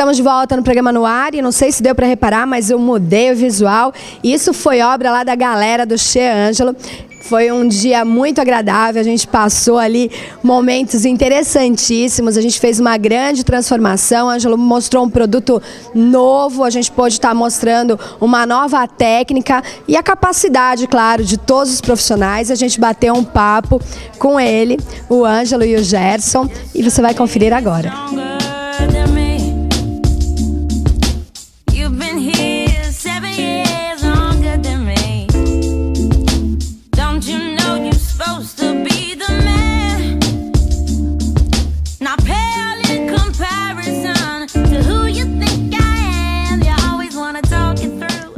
Estamos de volta no programa no ar e não sei se deu para reparar, mas eu mudei o visual. Isso foi obra lá da galera do Che Ângelo. Foi um dia muito agradável, a gente passou ali momentos interessantíssimos, a gente fez uma grande transformação, o Ângelo mostrou um produto novo, a gente pôde estar tá mostrando uma nova técnica e a capacidade, claro, de todos os profissionais. A gente bateu um papo com ele, o Ângelo e o Gerson, e você vai conferir agora.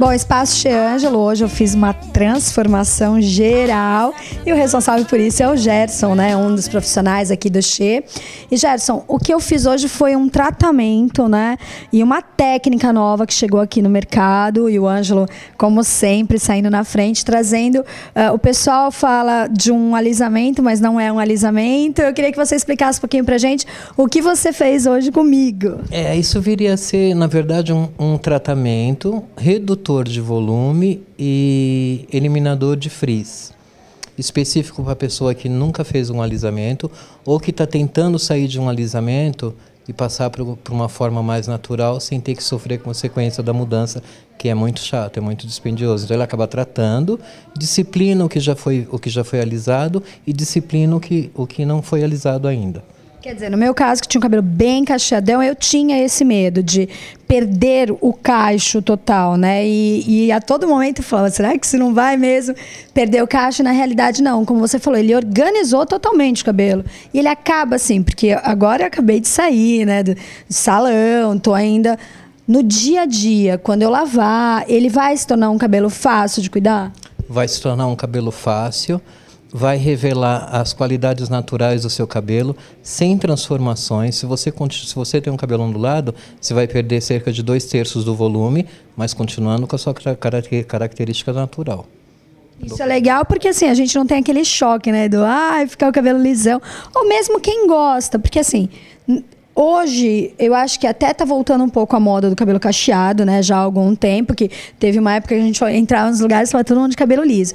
Bom, Espaço Cheângelo, hoje eu fiz uma transformação geral e o responsável por isso é o Gerson, né? Um dos profissionais aqui do Che. E Gerson, o que eu fiz hoje foi um tratamento, né? E uma técnica nova que chegou aqui no mercado e o Ângelo, como sempre, saindo na frente, trazendo. Uh, o pessoal fala de um alisamento, mas não é um alisamento. Eu queria que você explicasse um pouquinho pra gente o que você fez hoje comigo. É, isso viria a ser, na verdade, um, um tratamento redutor redutor de volume e eliminador de frizz. Específico para a pessoa que nunca fez um alisamento ou que está tentando sair de um alisamento e passar para uma forma mais natural sem ter que sofrer consequência da mudança, que é muito chato, é muito dispendioso. Então ele acaba tratando, disciplina o que já foi, o que já foi alisado e disciplina o que, o que não foi alisado ainda. Quer dizer, no meu caso, que tinha um cabelo bem cacheadão, eu tinha esse medo de perder o cacho total, né? E, e a todo momento eu falava, será que isso não vai mesmo perder o cacho? Na realidade, não. Como você falou, ele organizou totalmente o cabelo. E ele acaba assim, porque agora eu acabei de sair, né, do salão, tô ainda no dia a dia, quando eu lavar, ele vai se tornar um cabelo fácil de cuidar? Vai se tornar um cabelo fácil vai revelar as qualidades naturais do seu cabelo, sem transformações. Se você, se você tem um cabelo ondulado, você vai perder cerca de dois terços do volume, mas continuando com a sua característica natural. Isso é legal porque assim, a gente não tem aquele choque, né? Do ah, ficar o cabelo lisão. Ou mesmo quem gosta, porque assim, Hoje, eu acho que até tá voltando um pouco a moda do cabelo cacheado, né? Já há algum tempo, que teve uma época que a gente entrava nos lugares e falava todo mundo de cabelo liso.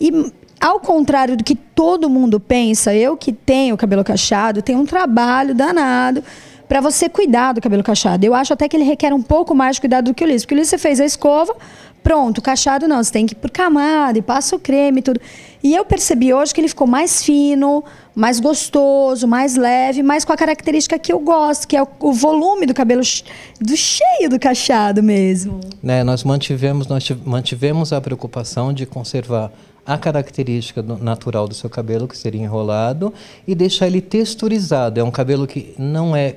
E ao contrário do que todo mundo pensa, eu que tenho cabelo cacheado, tenho um trabalho danado para você cuidar do cabelo cacheado. Eu acho até que ele requer um pouco mais de cuidado do que o liso. Porque o liso você fez a escova, pronto, cacheado não, você tem que ir por camada e passa o creme e tudo. E eu percebi hoje que ele ficou mais fino, mais gostoso, mais leve, mas com a característica que eu gosto, que é o, o volume do cabelo do cheio do cacheado mesmo. Né, nós mantivemos, nós mantivemos a preocupação de conservar a característica do, natural do seu cabelo, que seria enrolado, e deixar ele texturizado. É um cabelo que não é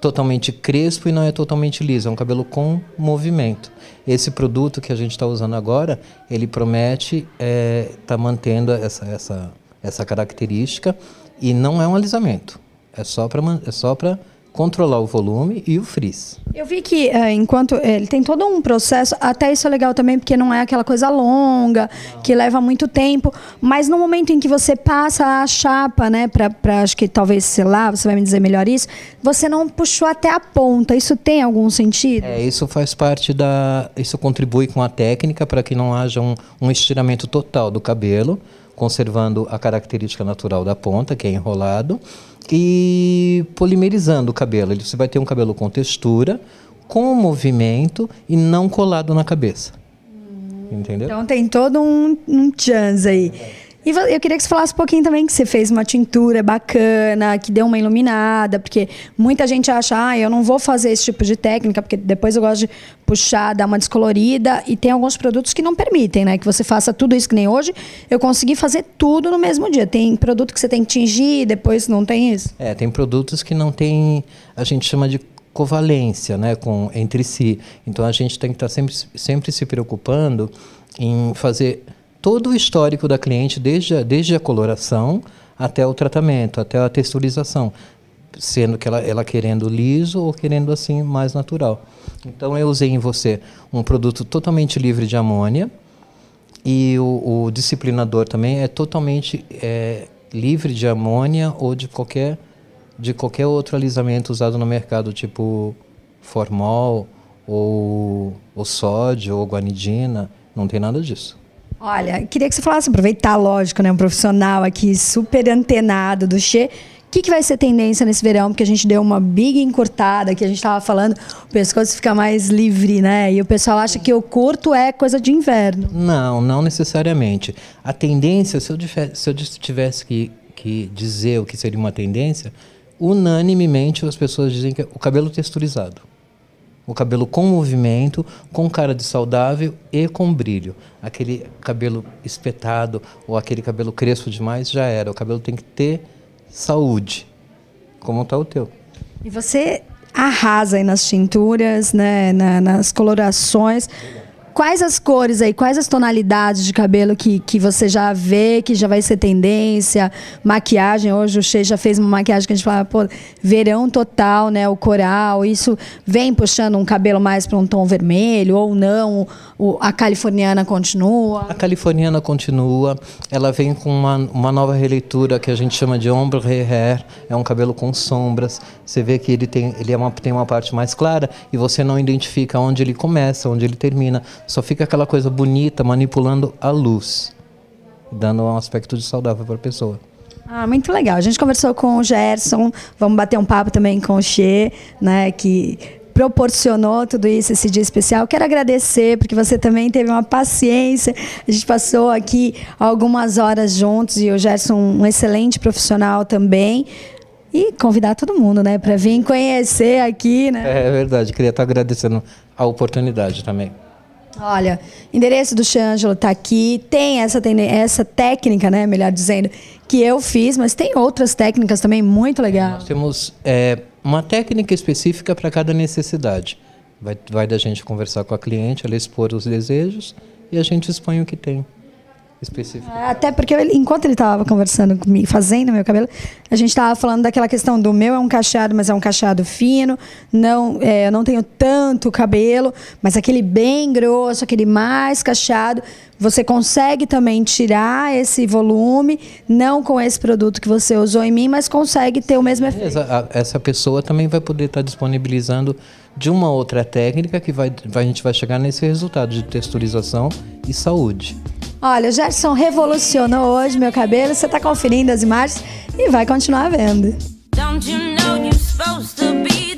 totalmente crespo e não é totalmente liso, é um cabelo com movimento. Esse produto que a gente está usando agora, ele promete estar é, tá mantendo essa, essa, essa característica e não é um alisamento, é só para é só para controlar o volume e o frizz. Eu vi que é, enquanto eh, ele tem todo um processo, até isso é legal também, porque não é aquela coisa longa, não. que leva muito tempo, mas no momento em que você passa a chapa, né, pra, pra acho que talvez, sei lá, você vai me dizer melhor isso, você não puxou até a ponta, isso tem algum sentido? É, isso faz parte da, isso contribui com a técnica para que não haja um, um estiramento total do cabelo, conservando a característica natural da ponta, que é enrolado, e polimerizando o cabelo. Você vai ter um cabelo com textura, com movimento e não colado na cabeça. Hum. Entendeu? Então tem todo um, um chance aí. É. E eu queria que você falasse um pouquinho também que você fez uma tintura bacana, que deu uma iluminada, porque muita gente acha, ah, eu não vou fazer esse tipo de técnica, porque depois eu gosto de puxar, dar uma descolorida, e tem alguns produtos que não permitem, né? Que você faça tudo isso que nem hoje. Eu consegui fazer tudo no mesmo dia. Tem produto que você tem que tingir, depois não tem isso? É, tem produtos que não tem, a gente chama de covalência, né, com entre si. Então a gente tem que estar tá sempre, sempre se preocupando em fazer todo o histórico da cliente, desde a, desde a coloração até o tratamento, até a texturização, sendo que ela, ela querendo liso ou querendo assim mais natural. Então eu usei em você um produto totalmente livre de amônia e o, o disciplinador também é totalmente é, livre de amônia ou de qualquer de qualquer outro alisamento usado no mercado, tipo formol ou, ou sódio ou guanidina, não tem nada disso. Olha, queria que você falasse, aproveitar, lógico, né? Um profissional aqui super antenado do Che. O que, que vai ser tendência nesse verão? Porque a gente deu uma big encurtada, que a gente estava falando, o pescoço fica mais livre, né? E o pessoal acha que o curto é coisa de inverno. Não, não necessariamente. A tendência, se eu, se eu tivesse que, que dizer o que seria uma tendência, unanimemente as pessoas dizem que é o cabelo texturizado. O cabelo com movimento, com cara de saudável e com brilho. Aquele cabelo espetado ou aquele cabelo crespo demais já era. O cabelo tem que ter saúde, como está o teu. E você arrasa aí nas tinturas, né, na, nas colorações. Quais as cores aí, quais as tonalidades de cabelo que, que você já vê, que já vai ser tendência? Maquiagem, hoje o Che já fez uma maquiagem que a gente fala, pô, verão total, né? O coral, isso vem puxando um cabelo mais para um tom vermelho ou não? O, a californiana continua? A californiana continua, ela vem com uma, uma nova releitura que a gente chama de ombro hair, er. é um cabelo com sombras. Você vê que ele tem, ele é uma, tem uma parte mais clara e você não identifica onde ele começa, onde ele termina. Só fica aquela coisa bonita manipulando a luz, dando um aspecto de saudável para a pessoa. Ah, muito legal. A gente conversou com o Gerson, vamos bater um papo também com o Xê, né, que proporcionou tudo isso, esse dia especial. Quero agradecer, porque você também teve uma paciência. A gente passou aqui algumas horas juntos e o Gerson, um excelente profissional também. E convidar todo mundo, né, para vir conhecer aqui, né? É, é verdade. Queria estar agradecendo a oportunidade também. Olha, endereço do Xângelo tá aqui. Tem essa, essa técnica, né? Melhor dizendo, que eu fiz, mas tem outras técnicas também muito legais. Nós temos é, uma técnica específica para cada necessidade. Vai, vai da gente conversar com a cliente, ela expor os desejos e a gente expõe o que tem específico. Ah, até porque ele, enquanto ele estava conversando comigo, fazendo meu cabelo, a gente estava falando daquela questão do meu é um cacheado, mas é um cacheado fino, não, é, eu não tenho tanto cabelo, mas aquele bem grosso, aquele mais cacheado, você consegue também tirar esse volume, não com esse produto que você usou em mim, mas consegue ter o mesmo efeito. Essa, essa pessoa também vai poder estar tá disponibilizando de uma outra técnica que vai, a gente vai chegar nesse resultado de texturização e saúde. Olha, o Gerson revolucionou hoje meu cabelo. Você tá conferindo as imagens e vai continuar vendo. Don't you know you're supposed to be